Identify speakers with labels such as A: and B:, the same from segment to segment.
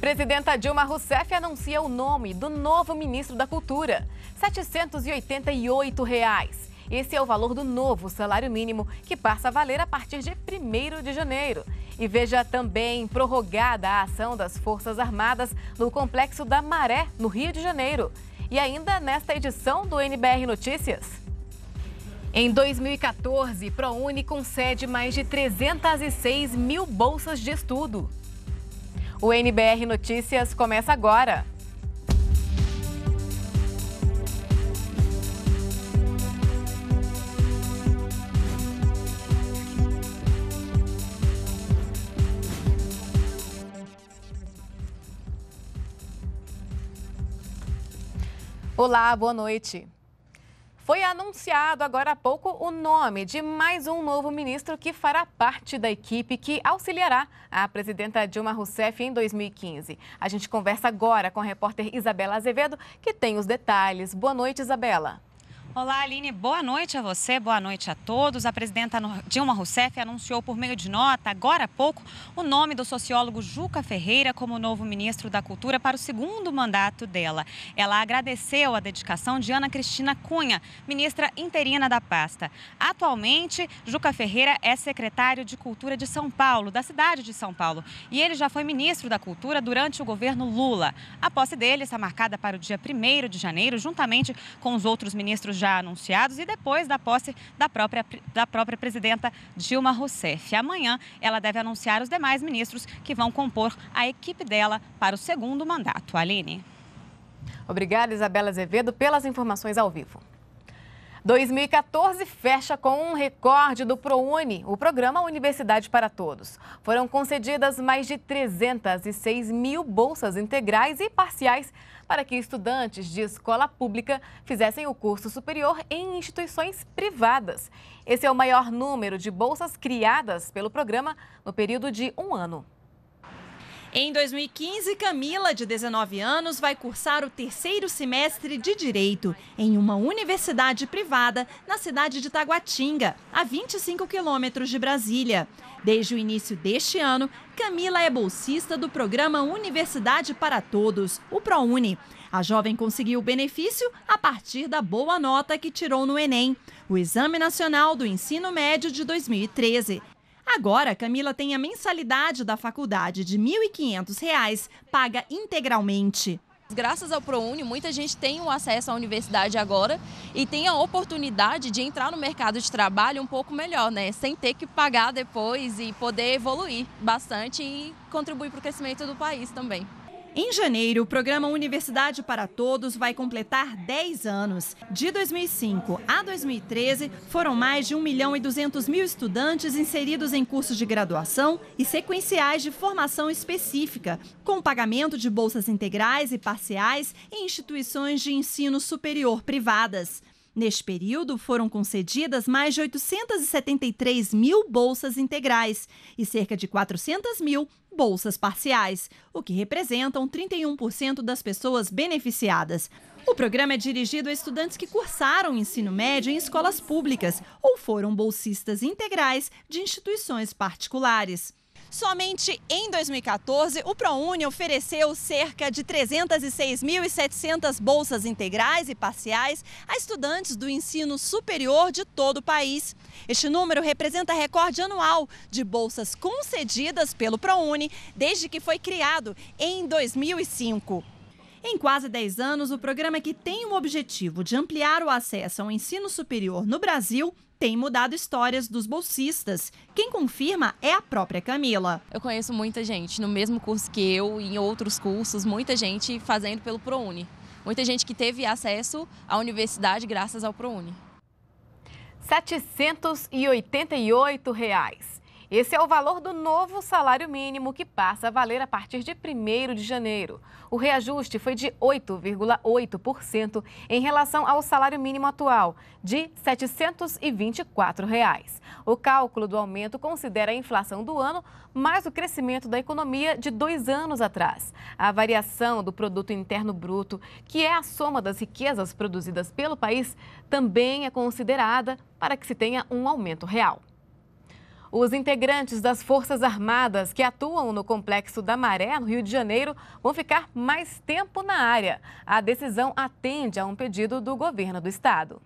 A: Presidenta Dilma Rousseff anuncia o nome do novo ministro da Cultura: R$ 788. Reais. Esse é o valor do novo salário mínimo, que passa a valer a partir de 1 de janeiro. E veja também prorrogada a ação das Forças Armadas no Complexo da Maré, no Rio de Janeiro. E ainda nesta edição do NBR Notícias. Em 2014, ProUni concede mais de 306 mil bolsas de estudo. O NBR Notícias começa agora. Olá, boa noite. Foi anunciado agora há pouco o nome de mais um novo ministro que fará parte da equipe que auxiliará a presidenta Dilma Rousseff em 2015. A gente conversa agora com a repórter Isabela Azevedo, que tem os detalhes. Boa noite, Isabela.
B: Olá, Aline. Boa noite a você, boa noite a todos. A presidenta Dilma Rousseff anunciou por meio de nota, agora há pouco, o nome do sociólogo Juca Ferreira como novo ministro da Cultura para o segundo mandato dela. Ela agradeceu a dedicação de Ana Cristina Cunha, ministra interina da pasta. Atualmente, Juca Ferreira é secretário de Cultura de São Paulo, da cidade de São Paulo, e ele já foi ministro da Cultura durante o governo Lula. A posse dele está marcada para o dia 1 de janeiro, juntamente com os outros ministros já anunciados e depois da posse da própria, da própria presidenta Dilma Rousseff. Amanhã ela deve anunciar os demais ministros que vão compor a equipe dela para o segundo mandato. Aline.
A: Obrigada, Isabela Azevedo, pelas informações ao vivo. 2014 fecha com um recorde do ProUni, o programa Universidade para Todos. Foram concedidas mais de 306 mil bolsas integrais e parciais para que estudantes de escola pública fizessem o curso superior em instituições privadas. Esse é o maior número de bolsas criadas pelo programa no período de um ano. Em 2015, Camila, de 19 anos,
B: vai cursar o terceiro semestre de Direito em uma universidade privada na cidade de Taguatinga, a 25 quilômetros de Brasília. Desde o início deste ano, Camila é bolsista do programa Universidade para Todos, o ProUni. A jovem conseguiu o benefício a partir da boa nota que tirou no Enem, o Exame Nacional do Ensino Médio de 2013. Agora, Camila tem a mensalidade da faculdade de R$ 1.500, paga integralmente. Graças ao ProUni, muita gente tem o acesso à universidade agora e tem a oportunidade de entrar no mercado de trabalho um pouco melhor, né? Sem ter que pagar depois e poder evoluir bastante e contribuir para o crescimento do país também. Em janeiro, o programa Universidade para Todos vai completar 10 anos. De 2005 a 2013, foram mais de 1 milhão e 200 mil estudantes inseridos em cursos de graduação e sequenciais de formação específica, com pagamento de bolsas integrais e parciais em instituições de ensino superior privadas. Neste período, foram concedidas mais de 873 mil bolsas integrais e cerca de 400 mil bolsas parciais, o que representam 31% das pessoas beneficiadas. O programa é dirigido a estudantes que cursaram ensino médio em escolas públicas ou foram bolsistas integrais de instituições particulares. Somente em 2014, o ProUni ofereceu cerca de 306.700 bolsas integrais e parciais a estudantes do ensino superior de todo o país. Este número representa recorde anual de bolsas concedidas pelo ProUni desde que foi criado em 2005. Em quase 10 anos, o programa que tem o objetivo de ampliar o acesso ao ensino superior no Brasil tem mudado histórias dos bolsistas. Quem confirma é a própria Camila. Eu conheço muita gente no mesmo curso que eu e em outros cursos, muita gente fazendo pelo
A: ProUni. Muita gente que teve acesso à universidade graças ao ProUni. R$ 788. Reais. Esse é o valor do novo salário mínimo que passa a valer a partir de 1 de janeiro. O reajuste foi de 8,8% em relação ao salário mínimo atual, de R$ 724. Reais. O cálculo do aumento considera a inflação do ano mais o crescimento da economia de dois anos atrás. A variação do produto interno bruto, que é a soma das riquezas produzidas pelo país, também é considerada para que se tenha um aumento real. Os integrantes das Forças Armadas que atuam no Complexo da Maré, no Rio de Janeiro, vão ficar mais tempo na área. A decisão atende a um pedido do governo do estado.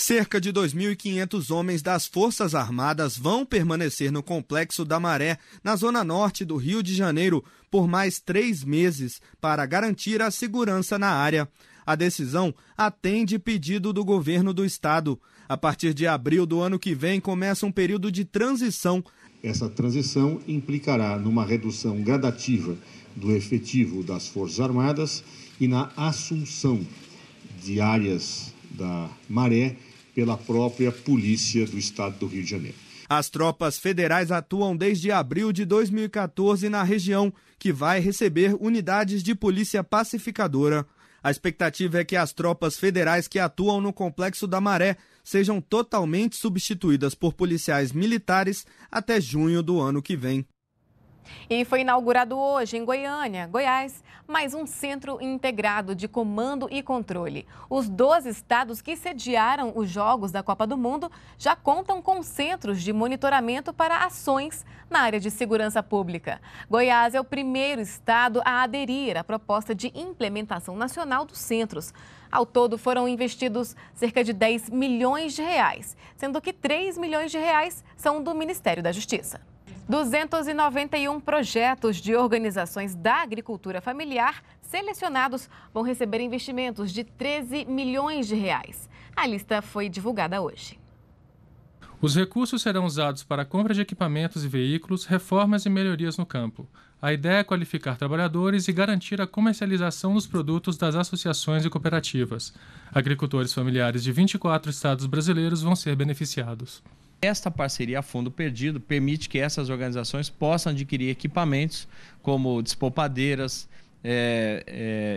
C: Cerca de 2.500 homens das Forças Armadas vão permanecer no Complexo da Maré, na zona norte do Rio de Janeiro, por mais três meses, para garantir a segurança na área. A decisão atende pedido do governo do
D: estado. A partir de abril do ano que vem, começa um período de transição. Essa transição implicará numa redução gradativa do efetivo das Forças Armadas e na assunção de áreas da maré pela própria Polícia do Estado do Rio de Janeiro.
C: As tropas federais atuam desde abril de 2014 na região, que vai receber unidades de polícia pacificadora. A expectativa é que as tropas federais que atuam no Complexo da Maré sejam totalmente substituídas por policiais militares até junho do ano que vem.
A: E foi inaugurado hoje em Goiânia, Goiás, mais um centro integrado de comando e controle. Os 12 estados que sediaram os Jogos da Copa do Mundo já contam com centros de monitoramento para ações na área de segurança pública. Goiás é o primeiro estado a aderir à proposta de implementação nacional dos centros. Ao todo foram investidos cerca de 10 milhões de reais, sendo que 3 milhões de reais são do Ministério da Justiça. 291 projetos de organizações da agricultura familiar selecionados vão receber investimentos de 13 milhões de reais. A lista foi divulgada hoje.
D: Os recursos serão usados para a compra de equipamentos e veículos, reformas e melhorias no campo. A ideia é qualificar trabalhadores e garantir a comercialização dos produtos das associações e cooperativas. Agricultores familiares de 24 estados brasileiros vão ser beneficiados.
C: Esta parceria a fundo perdido permite que essas
D: organizações possam adquirir equipamentos como despolpadeiras, é,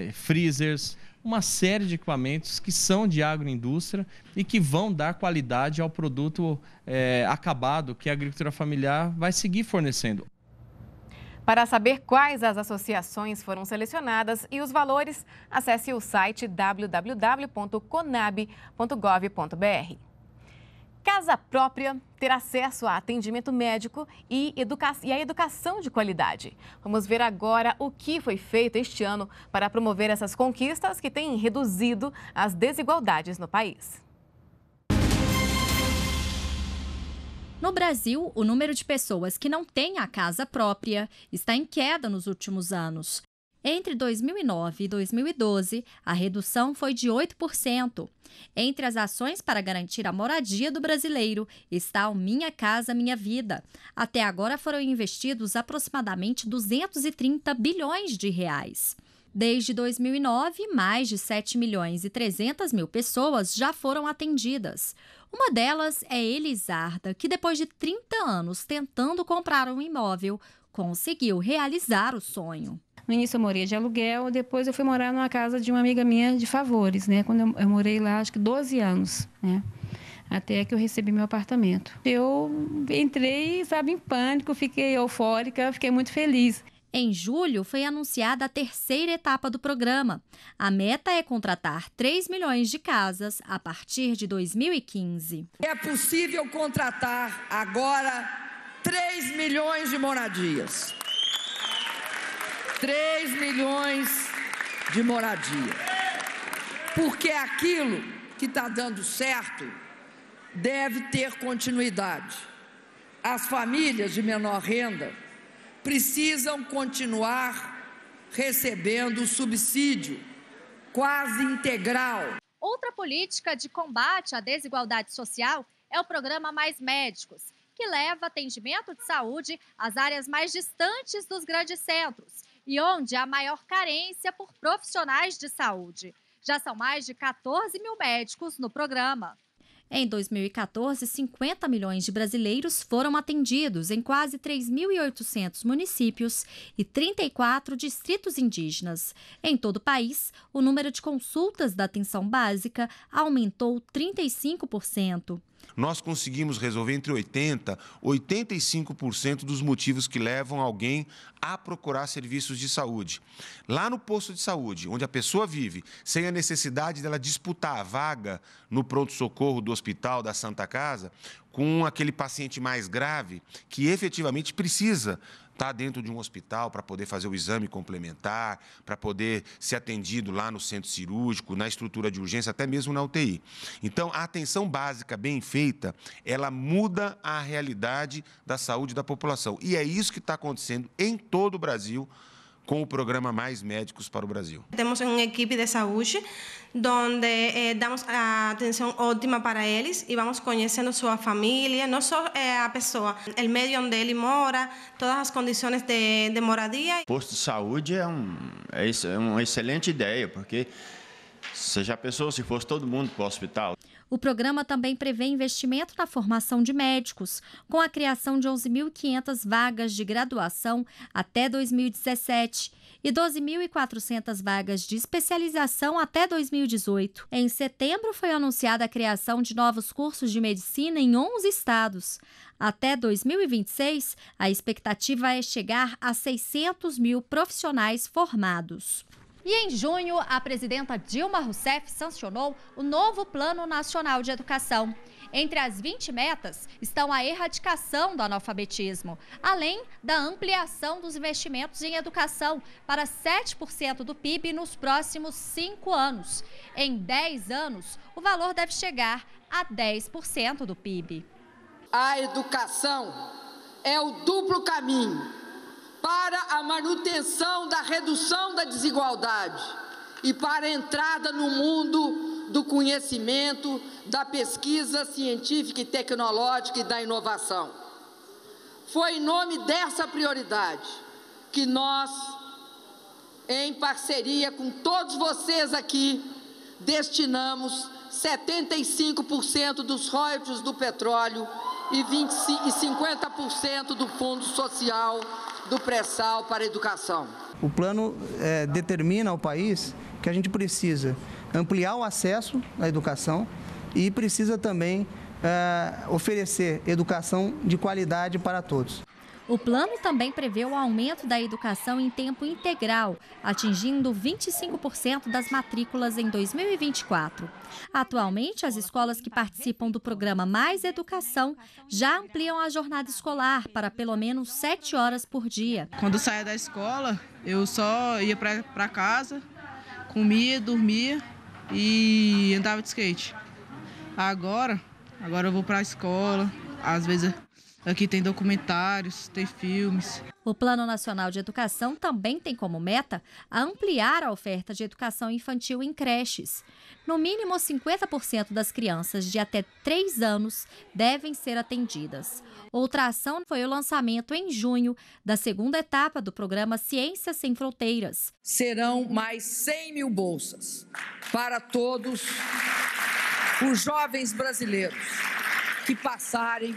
D: é, freezers, uma série de equipamentos que são de agroindústria e que vão dar qualidade ao produto é, acabado que a agricultura familiar vai seguir fornecendo.
A: Para saber quais as associações foram selecionadas e os valores, acesse o site www.conab.gov.br. Casa Própria ter acesso a atendimento médico e, educa e a educação de qualidade. Vamos ver agora o que foi feito este ano para promover essas conquistas que têm reduzido as desigualdades no país. No Brasil, o número de pessoas que não
C: têm a casa própria está em queda nos últimos anos. Entre 2009 e 2012, a redução foi de 8%. Entre as ações para garantir a moradia do brasileiro está o Minha Casa Minha Vida. Até agora foram investidos aproximadamente 230 bilhões de reais. Desde 2009, mais de 7 milhões e 300 mil pessoas já foram atendidas. Uma delas é Elisarda, que depois de 30 anos tentando comprar um imóvel, conseguiu realizar o sonho. No início eu morei de aluguel, depois eu fui morar numa casa de uma amiga minha de favores, né? Quando eu, eu morei lá, acho que 12 anos, né? até que eu recebi meu apartamento. Eu entrei, sabe, em pânico, fiquei eufórica, fiquei muito feliz. Em julho foi anunciada a terceira etapa do programa. A meta é contratar 3 milhões de casas a partir de
E: 2015. É possível contratar agora 3 milhões de moradias. 3 milhões de moradia. Porque aquilo que está dando certo deve ter continuidade. As famílias de menor renda precisam continuar recebendo o subsídio quase integral.
C: Outra política de combate à desigualdade social é o programa Mais Médicos, que leva atendimento de saúde às áreas mais distantes dos grandes centros e onde há maior carência por profissionais de saúde. Já são mais de 14 mil médicos no programa. Em 2014, 50 milhões de brasileiros foram atendidos em quase 3.800 municípios e 34 distritos indígenas. Em todo o país, o número de consultas da atenção básica aumentou 35%
D: nós conseguimos resolver entre 80% e 85% dos motivos que levam alguém a procurar serviços de saúde. Lá no posto de saúde, onde a pessoa vive, sem a necessidade dela disputar a vaga no pronto-socorro do hospital, da Santa Casa, com aquele paciente mais grave que efetivamente precisa está dentro de um hospital para poder fazer o exame complementar, para poder ser atendido lá no centro cirúrgico, na estrutura de urgência, até mesmo na UTI. Então, a atenção básica bem feita, ela muda a realidade da saúde da população. E é isso que está acontecendo em todo o Brasil com o programa Mais Médicos para o Brasil.
B: Temos uma equipe de saúde donde eh, damos a ah, atenção ótima para eles e vamos conhecendo sua família, não só eh, a pessoa, o meio onde ele mora, todas as condições de, de moradia.
E: Posto de saúde é, é, é, uma excelente ideia, porque você já pensou se fosse todo mundo para o hospital?
B: O programa
C: também prevê investimento na formação de médicos, com a criação de 11.500 vagas de graduação até 2017 e 12.400 vagas de especialização até 2018. Em setembro foi anunciada a criação de novos cursos de medicina em 11 estados. Até 2026, a expectativa é chegar a 600 mil profissionais formados. E em junho, a presidenta Dilma Rousseff sancionou o novo Plano Nacional de Educação. Entre as 20 metas estão a erradicação do analfabetismo, além da ampliação dos investimentos em educação para 7% do PIB nos próximos cinco anos. Em 10 anos, o valor deve chegar a
E: 10% do PIB. A educação é o duplo caminho para a manutenção da redução da desigualdade e para a entrada no mundo do conhecimento, da pesquisa científica e tecnológica e da inovação. Foi em nome dessa prioridade que nós, em parceria com todos vocês aqui, destinamos 75% dos royalties do petróleo e, e 50% do Fundo Social do pré-sal para a educação.
F: O plano é, determina ao país que a gente precisa ampliar o acesso à educação e precisa também é, oferecer educação de qualidade para todos. O
C: plano também prevê o aumento da educação em tempo integral, atingindo 25% das matrículas em 2024. Atualmente, as escolas que participam do programa Mais Educação já ampliam a jornada escolar para pelo menos 7 horas por dia.
E: Quando saía da escola, eu só ia para casa, comia, dormia e andava de skate. Agora, agora eu vou para a escola, às vezes Aqui tem documentários, tem filmes.
C: O Plano Nacional de Educação também tem como meta ampliar a oferta de educação infantil em creches. No mínimo, 50% das crianças de até 3 anos devem ser atendidas. Outra ação foi o lançamento em junho da segunda etapa do programa Ciências Sem Fronteiras. Serão mais 100
E: mil bolsas para todos os jovens brasileiros que passarem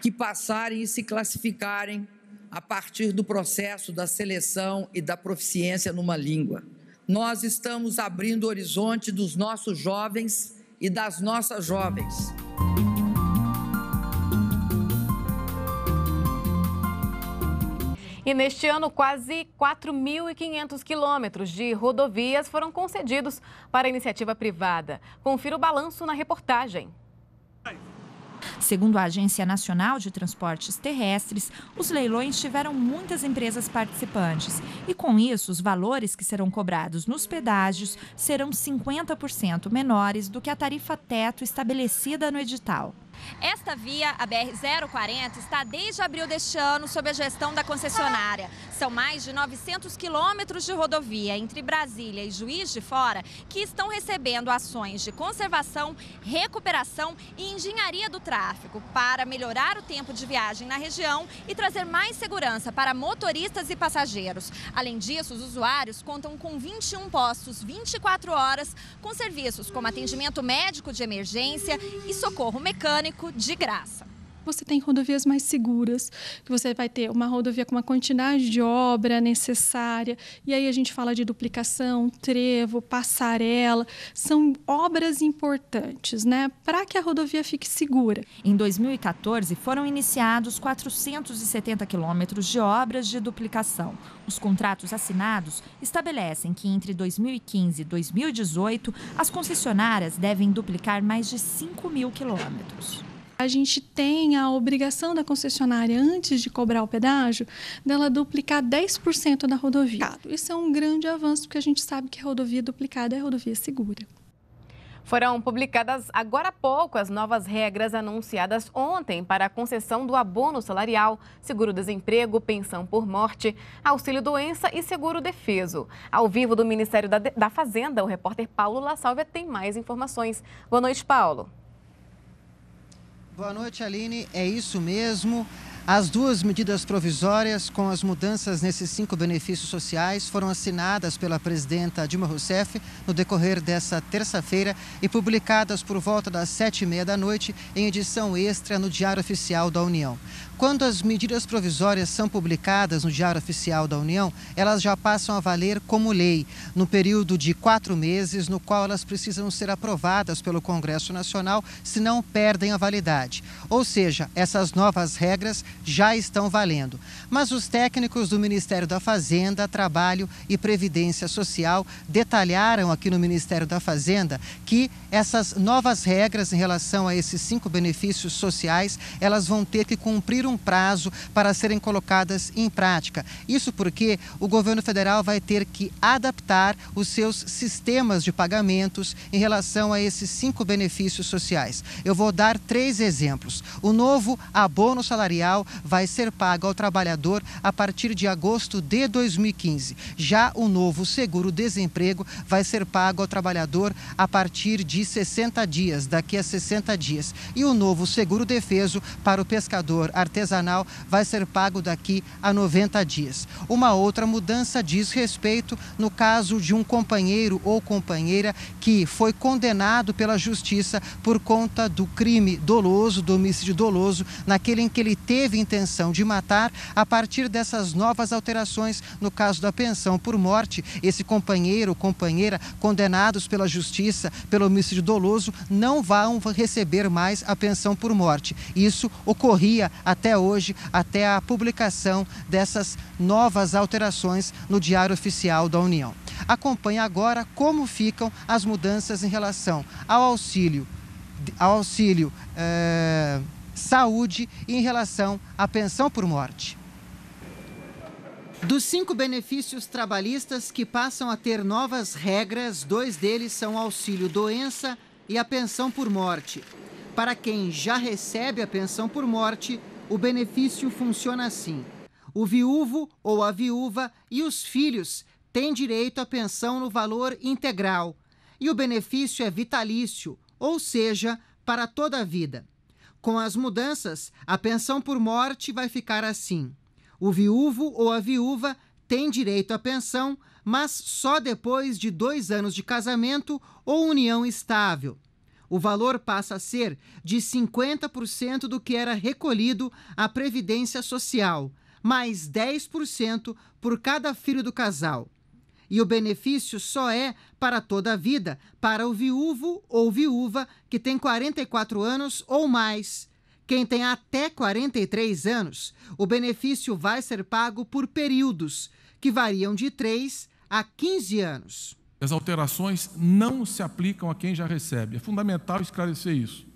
E: que passarem e se classificarem a partir do processo da seleção e da proficiência numa língua. Nós estamos abrindo o horizonte dos nossos jovens e das nossas jovens.
A: E neste ano, quase 4.500 quilômetros de rodovias foram concedidos para iniciativa privada. Confira o balanço na reportagem.
E: Segundo
B: a Agência Nacional de Transportes Terrestres, os leilões tiveram muitas empresas participantes e, com isso, os valores que serão cobrados nos pedágios serão 50% menores do que a tarifa teto estabelecida no edital. Esta via, a BR-040, está desde abril deste ano sob a gestão da concessionária. São mais de 900 quilômetros de rodovia entre Brasília e Juiz de Fora que estão recebendo ações de conservação, recuperação e engenharia do tráfego para melhorar o tempo de viagem na região e trazer mais segurança para motoristas e passageiros. Além disso, os usuários contam com 21 postos 24 horas com serviços como atendimento médico de emergência e socorro mecânico eletrônico de graça
C: você tem rodovias mais seguras, que você vai ter uma rodovia com uma quantidade de obra necessária. E aí a gente fala de duplicação, trevo, passarela,
B: são obras importantes, né, para que a rodovia fique segura. Em 2014 foram iniciados 470 quilômetros de obras de duplicação. Os contratos assinados estabelecem que entre 2015 e 2018 as concessionárias devem duplicar mais de 5 mil quilômetros a gente
C: tem a obrigação da concessionária, antes de cobrar o pedágio, dela duplicar 10% da rodovia. Tá. Isso é um grande avanço, porque a gente sabe que a rodovia duplicada é a rodovia segura.
A: Foram publicadas agora há pouco as novas regras anunciadas ontem para a concessão do abono salarial, seguro-desemprego, pensão por morte, auxílio-doença e seguro-defeso. Ao vivo do Ministério da, da Fazenda, o repórter Paulo La Sálvia tem mais informações. Boa noite, Paulo.
F: Boa noite, Aline. É isso mesmo. As duas medidas provisórias com as mudanças nesses cinco benefícios sociais foram assinadas pela presidenta Dilma Rousseff no decorrer dessa terça-feira e publicadas por volta das sete e meia da noite em edição extra no Diário Oficial da União. Quando as medidas provisórias são publicadas no Diário Oficial da União, elas já passam a valer como lei, no período de quatro meses, no qual elas precisam ser aprovadas pelo Congresso Nacional, senão perdem a validade. Ou seja, essas novas regras já estão valendo. Mas os técnicos do Ministério da Fazenda, Trabalho e Previdência Social detalharam aqui no Ministério da Fazenda que essas novas regras em relação a esses cinco benefícios sociais, elas vão ter que cumprir o um prazo para serem colocadas em prática. Isso porque o governo federal vai ter que adaptar os seus sistemas de pagamentos em relação a esses cinco benefícios sociais. Eu vou dar três exemplos. O novo abono salarial vai ser pago ao trabalhador a partir de agosto de 2015. Já o novo seguro-desemprego vai ser pago ao trabalhador a partir de 60 dias, daqui a 60 dias. E o novo seguro-defeso para o pescador artesanal artesanal vai ser pago daqui a 90 dias. Uma outra mudança diz respeito no caso de um companheiro ou companheira que foi condenado pela justiça por conta do crime doloso, do homicídio doloso, naquele em que ele teve intenção de matar. A partir dessas novas alterações, no caso da pensão por morte, esse companheiro ou companheira condenados pela justiça pelo homicídio doloso não vão receber mais a pensão por morte. Isso ocorria até até hoje, até a publicação dessas novas alterações no Diário Oficial da União. Acompanhe agora como ficam as mudanças em relação ao auxílio, ao auxílio é, saúde e em relação à pensão por morte. Dos cinco benefícios trabalhistas que passam a ter novas regras, dois deles são auxílio doença e a pensão por morte. Para quem já recebe a pensão por morte, o benefício funciona assim: o viúvo ou a viúva e os filhos têm direito à pensão no valor integral, e o benefício é vitalício, ou seja, para toda a vida. Com as mudanças, a pensão por morte vai ficar assim: o viúvo ou a viúva tem direito à pensão, mas só depois de dois anos de casamento ou união estável. O valor passa a ser de 50% do que era recolhido à Previdência Social, mais 10% por cada filho do casal. E o benefício só é para toda a vida, para o viúvo ou viúva que tem 44 anos ou mais. Quem tem até 43 anos, o benefício vai ser pago por períodos, que variam de 3 a 15 anos.
D: As alterações não se aplicam a quem já recebe. É fundamental esclarecer isso.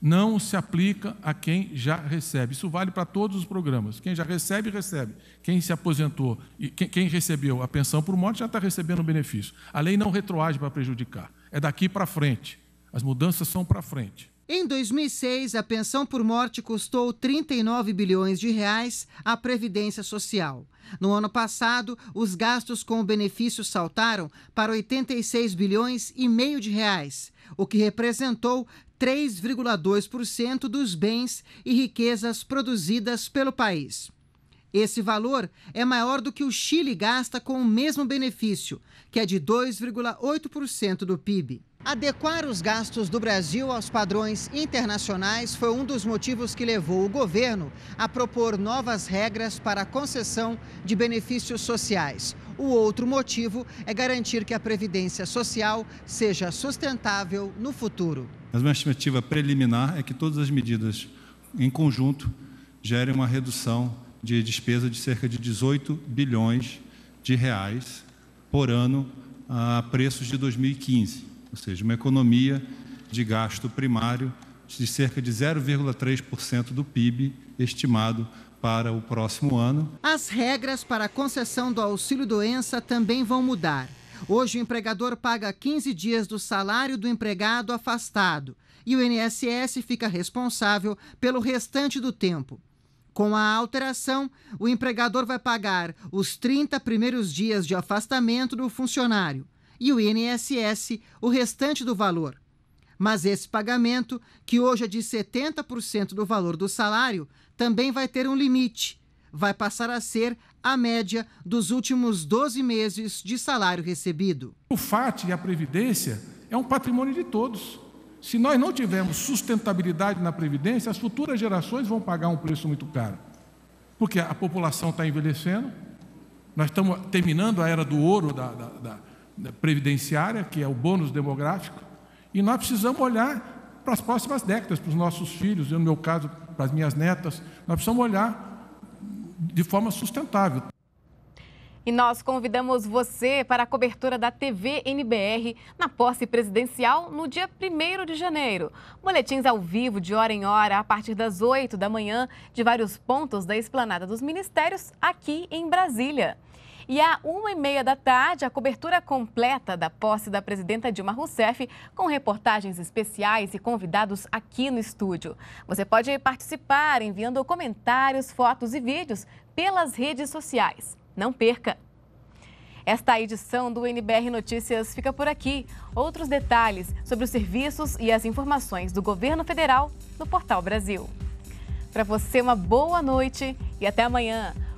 D: Não se aplica a quem já recebe. Isso vale para todos os programas. Quem já recebe, recebe. Quem se aposentou, e quem recebeu a pensão por morte já está recebendo o benefício. A lei não retroage para prejudicar. É daqui para frente. As mudanças são para frente.
F: Em 2006, a pensão por morte custou 39 bilhões de reais à previdência social. No ano passado, os gastos com o benefício saltaram para 86 bilhões e meio de reais, o que representou 3,2% dos bens e riquezas produzidas pelo país. Esse valor é maior do que o Chile gasta com o mesmo benefício, que é de 2,8% do PIB. Adequar os gastos do Brasil aos padrões internacionais foi um dos motivos que levou o governo a propor novas regras para a concessão de benefícios sociais. O outro motivo é garantir que a previdência social seja sustentável no futuro.
D: Mas uma estimativa preliminar é que todas as medidas em conjunto gerem uma redução de despesa de cerca de 18 bilhões de reais por ano a preços de 2015 ou seja, uma economia de gasto primário de cerca de 0,3% do PIB estimado para o próximo ano.
F: As regras para a concessão do auxílio-doença também vão mudar. Hoje, o empregador paga 15 dias do salário do empregado afastado e o INSS fica responsável pelo restante do tempo. Com a alteração, o empregador vai pagar os 30 primeiros dias de afastamento do funcionário e o INSS o restante do valor. Mas esse pagamento, que hoje é de 70% do valor do salário, também vai ter um limite. Vai passar a ser a média
D: dos últimos 12 meses de salário recebido. O FAT e a Previdência é um patrimônio de todos. Se nós não tivermos sustentabilidade na Previdência, as futuras gerações vão pagar um preço muito caro. Porque a população está envelhecendo, nós estamos terminando a era do ouro da, da, da previdenciária, que é o bônus demográfico, e nós precisamos olhar para as próximas décadas, para os nossos filhos, e no meu caso, para as minhas netas, nós precisamos olhar de forma sustentável.
A: E nós convidamos você para a cobertura da TV NBR na posse presidencial no dia 1 de janeiro. Boletins ao vivo, de hora em hora, a partir das 8 da manhã, de vários pontos da esplanada dos ministérios, aqui em Brasília. E à uma e meia da tarde, a cobertura completa da posse da presidenta Dilma Rousseff, com reportagens especiais e convidados aqui no estúdio. Você pode participar enviando comentários, fotos e vídeos pelas redes sociais. Não perca! Esta edição do NBR Notícias fica por aqui. Outros detalhes sobre os serviços e as informações do governo federal no Portal Brasil. Para você, uma boa noite e até amanhã.